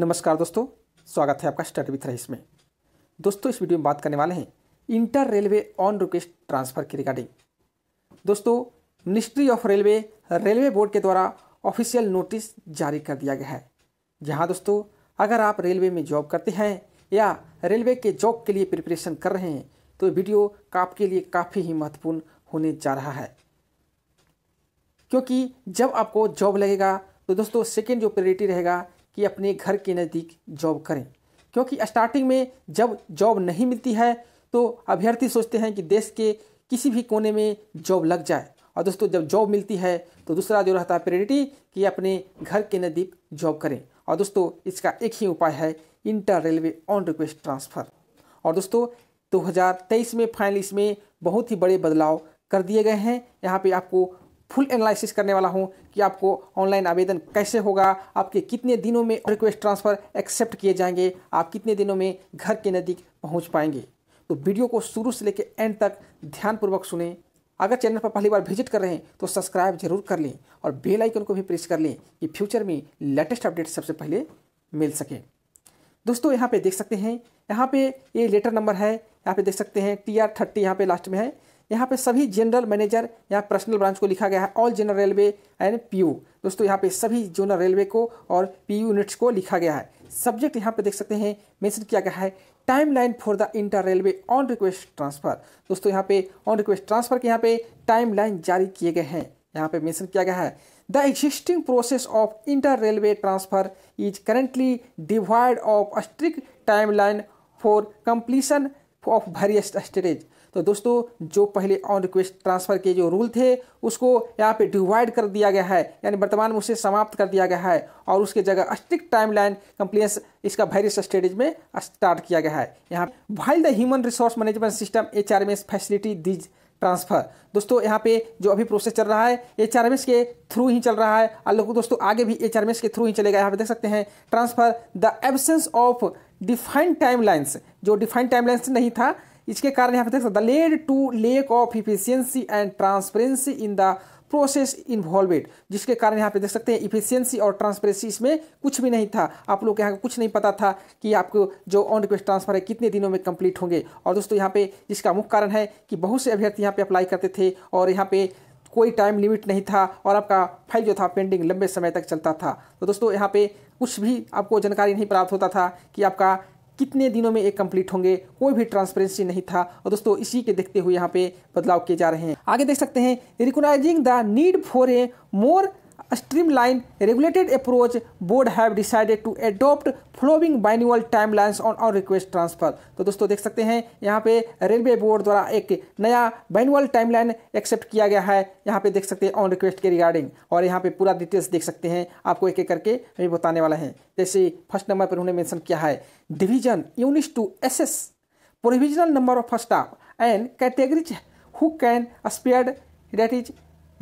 नमस्कार दोस्तों स्वागत है आपका स्टडी विथ रहीस में दोस्तों इस वीडियो में बात करने वाले हैं inter railway on request transfer की रिगार्डिंग दोस्तों ministry of railway railway board के द्वारा ऑफिशियल नोटिस जारी कर दिया गया है जहां दोस्तों अगर आप रेलवे में जॉब करते हैं या रेलवे के जॉब के लिए प्रिपरेशन कर रहे हैं तो वीडियो आपके लिए काफ़ी ही महत्वपूर्ण होने जा रहा है क्योंकि जब आपको जॉब लगेगा तो दोस्तों सेकेंड जो प्रायोरिटी रहेगा कि अपने घर के नज़दीक जॉब करें क्योंकि स्टार्टिंग में जब जॉब नहीं मिलती है तो अभ्यर्थी सोचते हैं कि देश के किसी भी कोने में जॉब लग जाए और दोस्तों जब जॉब मिलती है तो दूसरा जो रहता है प्रेरिटी कि अपने घर के नज़दीक जॉब करें और दोस्तों इसका एक ही उपाय है inter railway on request transfer और दोस्तों 2023 में फाइनल इसमें बहुत ही बड़े बदलाव कर दिए गए हैं यहाँ पे आपको फुल एनालिसिस करने वाला हूँ कि आपको ऑनलाइन आवेदन कैसे होगा आपके कितने दिनों में रिक्वेस्ट ट्रांसफ़र एक्सेप्ट किए जाएंगे आप कितने दिनों में घर के नज़दीक पहुँच पाएंगे तो वीडियो को शुरू से लेकर एंड तक ध्यानपूर्वक सुने अगर चैनल पर पहली बार विजिट कर रहे हैं तो सब्सक्राइब जरूर कर लें और बेल आइकन को भी प्रेस कर लें कि फ्यूचर में लेटेस्ट अपडेट सबसे पहले मिल सके दोस्तों यहाँ पे देख सकते हैं यहाँ पे ये लेटर नंबर है यहाँ पे देख सकते हैं टी आर थर्टी यहाँ पे लास्ट में है यहाँ पे सभी जनरल मैनेजर या पर्सनल ब्रांच को लिखा गया है all general railway and PU दोस्तों यहाँ पे सभी जोनल रेलवे को और यू यूनिट्स को लिखा गया है सब्जेक्ट यहाँ पे देख सकते हैं मेंशन किया गया है time line for the inter railway on request transfer दोस्तों यहाँ पे ऑन रिक्वेस्ट ट्रांसफर के यहाँ पे टाइम लाइन जारी किए गए हैं यहाँ पे मेंशन किया गया है the existing process of inter railway transfer is currently divide of strict time line for completion of various stage तो दोस्तों जो पहले ऑन रिक्वेस्ट ट्रांसफ़र के जो रूल थे उसको यहाँ पे डिवाइड कर दिया गया है यानी वर्तमान में उसे समाप्त कर दिया गया है और उसके जगह स्ट्रिक्ट टाइमलाइन कंप्लेंस इसका वेरियस स्टेज में स्टार्ट किया गया है यहाँ while the human resource management system H facility these transfer दोस्तों यहाँ पे जो अभी प्रोसेस चल रहा है एच के थ्रू ही चल रहा है और लोग दोस्तों आगे भी एच के थ्रू ही चलेगा यहाँ पे देख सकते हैं transfer the absence of defined timelines जो डिफाइंड टाइमलाइंस नहीं था इसके कारण यहाँ पे देख सकते led to lack of efficiency and transparency in the process involved जिसके कारण यहाँ पे देख सकते हैं इफिशियंसी और ट्रांसपेरेंसी इसमें कुछ भी नहीं था आप लोग के यहाँ कुछ नहीं पता था कि आपको जो ऑन रिक्वेस्ट ट्रांसफर है कितने दिनों में कंप्लीट होंगे और दोस्तों यहाँ पे जिसका मुख्य कारण है कि बहुत से अभ्यर्थी यहाँ पे अप्लाई करते थे और यहाँ पे कोई टाइम लिमिट नहीं था और आपका फाइल जो था पेंडिंग लंबे समय तक चलता था तो दोस्तों यहाँ पे कुछ भी आपको जानकारी नहीं प्राप्त होता था कि आपका कितने दिनों में ये कंप्लीट होंगे कोई भी ट्रांसपेरेंसी नहीं था और दोस्तों इसी के देखते हुए यहाँ पे बदलाव किए जा रहे हैं आगे देख सकते हैं recognizing the need for a more streamline regulated approach board have decided to adopt following biannual time line on on request transfer तो दोस्तों देख सकते हैं यहाँ पे रेलवे बोर्ड द्वारा एक नया बाइनुअल लाइन एक्सेप्ट किया गया है यहाँ पे देख सकते हैं ऑन रिक्वेस्ट के रिगार्डिंग और यहाँ पे पूरा डिटेल्स देख सकते हैं आपको एक एक करके भी बताने वाला है जैसे फर्स्ट नंबर पर उन्होंने मैंशन किया है division unit to S S provisional number of staff and categories who can spare that is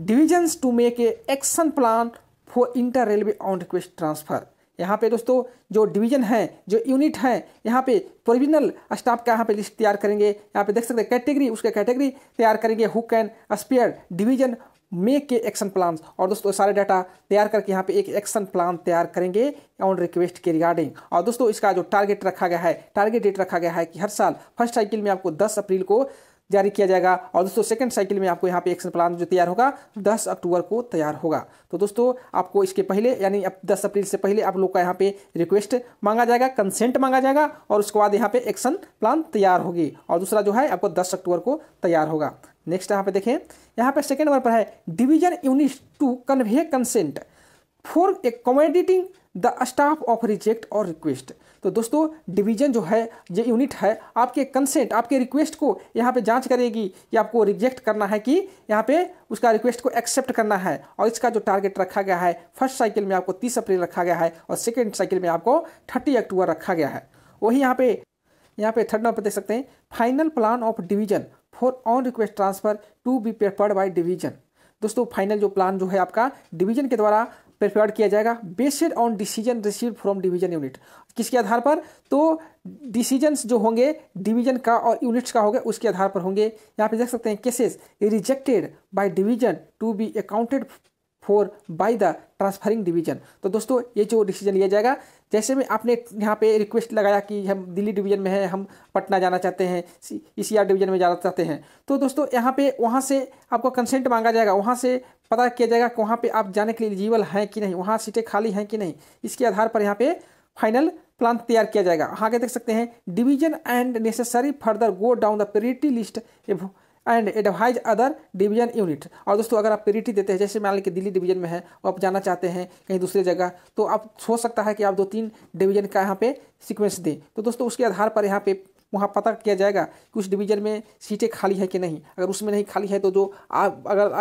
divisions to make a action plan for inter railway on request transfer यहाँ पे दोस्तों जो division है जो यूनिट है यहाँ पे प्रोविजनल स्टाफ का यहाँ पे लिस्ट तैयार करेंगे यहाँ पे देख सकते हैं कैटेगरी उसका कैटेगरी तैयार करेंगे who can spare division make के एक्शन प्लान और दोस्तों सारे डाटा तैयार करके यहाँ पे एक एक्शन प्लान तैयार करेंगे ऑन रिक्वेस्ट के रिगार्डिंग और दोस्तों इसका जो टारगेट रखा गया है टारगेट डेट रखा गया है कि हर साल फर्स्ट साइकिल में आपको दस अप्रैल को जारी किया जाएगा और दोस्तों सेकंड साइकिल में आपको यहाँ पे एक्शन प्लान जो तैयार होगा दस अक्टूबर को तैयार होगा तो दोस्तों आपको इसके पहले यानी दस अप्रैल से पहले आप लोग का यहाँ पे रिक्वेस्ट मांगा जाएगा कंसेंट मांगा जाएगा और उसके बाद यहाँ पे एक्शन प्लान तैयार होगी और दूसरा जो है आपको दस अक्टूबर को तैयार होगा नेक्स्ट यहाँ पे देखें यहाँ पे सेकेंड नंबर पर है division unit to convey consent for a accommodating the staff of reject और रिक्वेस्ट तो दोस्तों डिवीजन जो है ये यूनिट है आपके कंसेंट आपके रिक्वेस्ट को यहाँ पे जांच करेगी कि आपको रिजेक्ट करना है कि यहाँ पे उसका रिक्वेस्ट को एक्सेप्ट करना है और इसका जो टारगेट रखा गया है फर्स्ट साइकिल में आपको तीस अप्रैल रखा गया है और सेकेंड साइकिल में आपको थर्टी अक्टूबर रखा गया है वही यहाँ पे यहाँ पे थर्ड नंबर पर देख सकते हैं final plan of division for on request transfer to be prepared by division दोस्तों फाइनल जो प्लान जो है आपका डिवीजन के द्वारा प्रिफर्ड किया जाएगा based on decision receive from division unit किसके आधार पर तो डिसीजंस जो होंगे डिवीजन का और यूनिट्स का होगा उसके आधार पर होंगे यहाँ पे देख सकते हैं cases rejected by division to be accounted for by the transferring division तो दोस्तों ये जो डिसीजन लिया जाएगा जैसे में आपने यहाँ पे रिक्वेस्ट लगाया कि हम दिल्ली डिवीजन में हैं हम पटना जाना चाहते हैं सी आर e डिवीजन में जाना चाहते हैं तो दोस्तों यहाँ पे वहाँ से आपको कंसेंट मांगा जाएगा वहाँ से पता किया जाएगा कि वहाँ पर आप जाने के लिए एलिजिबल हैं कि नहीं वहाँ सीटें खाली हैं कि नहीं इसके आधार पर यहाँ पर फाइनल प्लान तैयार किया जाएगा के देख सकते हैं division and necessary further go down the parity list and advise other division unit और दोस्तों अगर आप पेरिटी देते हैं जैसे मान लीजिए दिल्ली डिवीजन में है और आप जाना चाहते हैं कहीं दूसरी जगह तो आप सोच सकता है कि आप दो तीन डिवीजन का यहाँ पे सिक्वेंस दें तो दोस्तों उसके आधार पर यहाँ पे वहाँ पता किया जाएगा कि उस डिवीजन में सीटें खाली है कि नहीं अगर उसमें नहीं खाली है तो जो आप अगर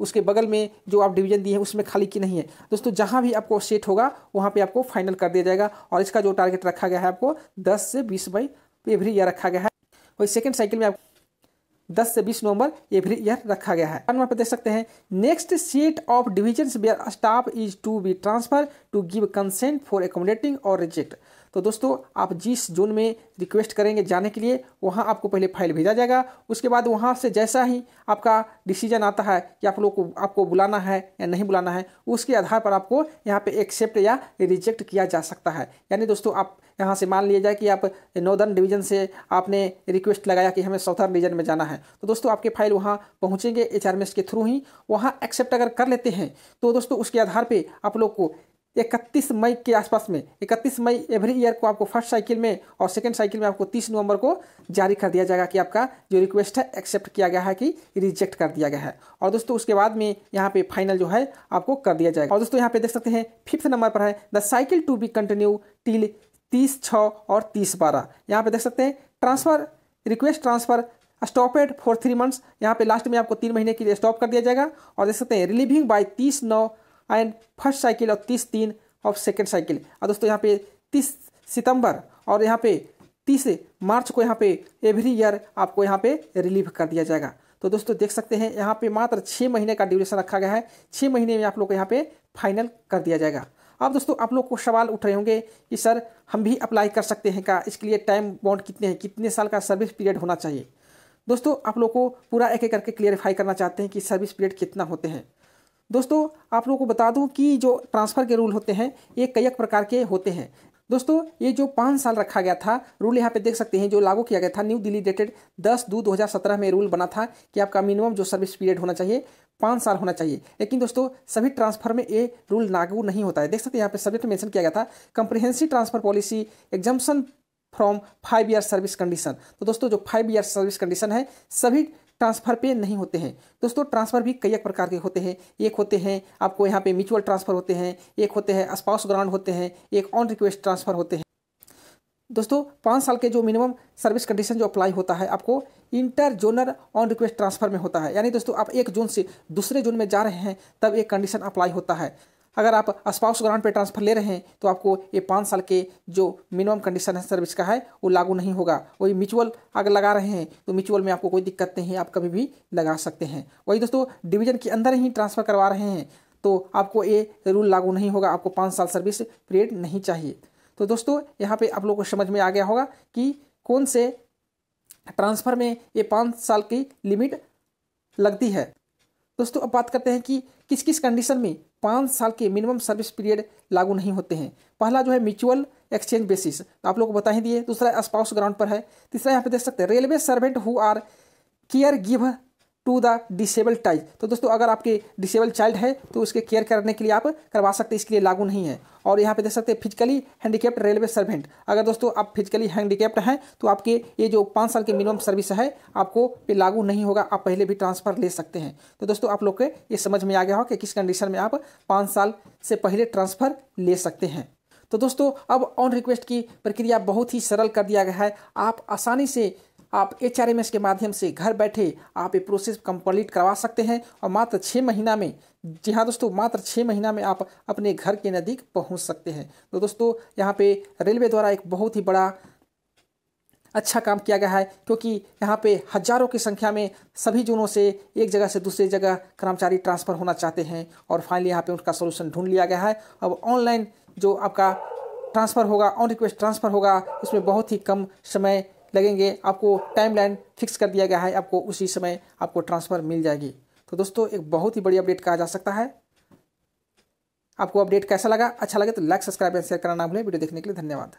उसके बगल में जो आप डिवीजन दिए हैं उसमें खाली की नहीं है दोस्तों जहाँ भी आपको सेट होगा वहाँ पर आपको फाइनल कर दिया जाएगा और इसका जो टारगेट रखा गया है आपको दस से बीस मई एवरी ईयर रखा गया है वही सेकेंड साइकिल में आप दस से बीस नवंबर एवरी ईयर रखा गया है नंबर पर देख सकते हैं next set of division staff is to be transfer to give consent for accommodating और रिजेक्ट तो दोस्तों आप जिस जोन में रिक्वेस्ट करेंगे जाने के लिए वहाँ आपको पहले फाइल भेजा जाएगा उसके बाद वहाँ से जैसा ही आपका डिसीजन आता है कि आप लोग को आपको बुलाना है या नहीं बुलाना है उसके आधार पर आपको यहाँ पे एक्सेप्ट या रिजेक्ट किया जा सकता है यानी दोस्तों आप यहाँ से मान लिया जाए कि आप नॉर्दर्न डिवीजन से आपने रिक्वेस्ट लगाया कि हमें साउथर्न डिवीजन में जाना है तो दोस्तों आपके फाइल वहाँ पहुँचेंगे एच के थ्रू ही वहाँ एक्सेप्ट अगर कर लेते हैं तो दोस्तों उसके आधार पर आप लोग को इकतीस मई के आसपास में इकतीस मई एवरी ईयर को आपको फर्स्ट साइकिल में और सेकेंड साइकिल में आपको तीस नवंबर को जारी कर दिया जाएगा कि आपका जो रिक्वेस्ट है एक्सेप्ट किया गया है कि रिजेक्ट कर दिया गया है और दोस्तों उसके बाद में यहाँ पे फाइनल जो है आपको कर दिया जाएगा और दोस्तों यहाँ पे देख सकते हैं फिफ्थ नंबर पर है the cycle to be continue till तीस छः और तीस बारह यहाँ पे देख सकते हैं transfer request transfer stopped for three months यहाँ पे लास्ट में आपको तीन महीने के लिए स्टॉप कर दिया जाएगा और देख सकते हैं रिलीविंग बाय तीस नौ एंड फर्स्ट साइकिल और तीस तीन ऑफ सेकेंड साइकिल और दोस्तों यहाँ पे तीस सितंबर और यहाँ पे तीस मार्च को यहाँ पे एवरी ईयर आपको यहाँ पे रिलीव कर दिया जाएगा तो दोस्तों देख सकते हैं यहाँ पे मात्र छः महीने का ड्यूरेशन रखा गया है छः महीने में आप लोग को यहाँ पे फाइनल कर दिया जाएगा अब दोस्तों आप लोग को सवाल उठ रहे होंगे कि सर हम भी अप्लाई कर सकते हैं का इसके लिए टाइम बॉन्ड कितने हैं कितने साल का सर्विस पीरियड होना चाहिए दोस्तों आप लोग को पूरा एक एक करके क्लियरिफाई करना चाहते हैं कि सर्विस पीरियड कितना होते हैं दोस्तों आप लोगों को बता दूं कि जो ट्रांसफ़र के रूल होते हैं ये कई एक प्रकार के होते हैं दोस्तों ये जो पाँच साल रखा गया था रूल यहाँ पे देख सकते हैं जो लागू किया गया था न्यू दिल्ली डेटेड दस दो दो में रूल बना था कि आपका मिनिमम जो सर्विस पीरियड होना चाहिए पाँच साल होना चाहिए लेकिन दोस्तों सभी ट्रांसफर में ये रूल लागू नहीं होता है देख सकते हैं यहाँ पे सब्जेक्ट मेंशन किया गया था comprehensive transfer policy exemption from five year service condition तो दोस्तों जो फाइव ईयर सर्विस कंडीशन है सभी ट्रांसफर पे नहीं होते हैं दोस्तों ट्रांसफर भी कई एक प्रकार के होते हैं एक होते हैं आपको यहाँ पे म्यूचुअल ट्रांसफर होते हैं एक होते हैं स्पाउस ग्रांड होते हैं एक ऑन रिक्वेस्ट ट्रांसफर होते हैं दोस्तों पाँच साल के जो मिनिमम सर्विस कंडीशन जो अप्लाई होता है आपको inter zonal on request transfer में होता है यानी दोस्तों आप एक जोन से दूसरे जोन में जा रहे हैं तब एक कंडीशन अप्लाई होता है अगर आप स्पाउस ग्राउंड पे ट्रांसफर ले रहे हैं तो आपको ये पाँच साल के जो मिनिमम कंडीशन है सर्विस का है वो लागू नहीं होगा वही म्यूचुअल अगर लगा रहे हैं तो म्यूचुअल में आपको कोई दिक्कत नहीं है आप कभी भी लगा सकते हैं वही दोस्तों डिवीजन के अंदर ही ट्रांसफ़र करवा रहे हैं तो आपको ये रूल लागू नहीं होगा आपको पाँच साल सर्विस पीरियड नहीं चाहिए तो दोस्तों यहाँ पर आप लोग को समझ में आ गया होगा कि कौन से ट्रांसफ़र में ये पाँच साल की लिमिट लगती है दोस्तों अब बात करते हैं कि किस किस कंडीशन में पाँच साल के मिनिमम सर्विस पीरियड लागू नहीं होते हैं पहला जो है म्यूचुअल एक्सचेंज बेसिस आप लोग को बता ही दिए दूसरा स्पाउस ग्राउंड पर है तीसरा यहाँ पे देख सकते हैं railway servant who are care give to the disabilities तो दोस्तों अगर आपके डिसेबल चाइल्ड है तो उसके केयर करने के लिए आप करवा सकते हैं इसके लिए लागू नहीं है और यहाँ पे देख सकते हैं फिजिकली हैंडीकेप्ड रेलवे सर्वेंट अगर दोस्तों आप फिजिकली हैंडीकेप्ड हैं तो आपके ये जो पाँच साल की मिनिमम सर्विस है आपको पे लागू नहीं होगा आप पहले भी ट्रांसफ़र ले सकते हैं तो दोस्तों आप लोग के ये समझ में आ गया हो कि किस कंडीशन में आप पाँच साल से पहले ट्रांसफ़र ले सकते हैं तो दोस्तों अब ऑन रिक्वेस्ट की प्रक्रिया बहुत ही सरल कर दिया गया है आप आसानी से आप एच के माध्यम से घर बैठे आप ये प्रोसेस कंप्लीट करवा सकते हैं और मात्र छः महीना में जी हाँ दोस्तों मात्र छः महीना में आप अपने घर के नज़दीक पहुँच सकते हैं तो दोस्तों यहाँ पे रेलवे द्वारा एक बहुत ही बड़ा अच्छा काम किया गया है क्योंकि यहाँ पे हजारों की संख्या में सभी जोनों से एक जगह से दूसरी जगह कर्मचारी ट्रांसफ़र होना चाहते हैं और फाइनली यहाँ पे उनका सोल्यूशन ढूंढ लिया गया है अब ऑनलाइन जो आपका ट्रांसफ़र होगा ऑन रिक्वेस्ट ट्रांसफ़र होगा उसमें बहुत ही कम समय लगेंगे आपको टाइम लाइन फिक्स कर दिया गया है आपको उसी समय आपको ट्रांसफ़र मिल जाएगी तो दोस्तों एक बहुत ही बड़ी अपडेट कहा जा सकता है आपको अपडेट कैसा लगा अच्छा लगे तो लाइक सब्सक्राइब एंड शेयर करना ना भूलें वीडियो देखने के लिए धन्यवाद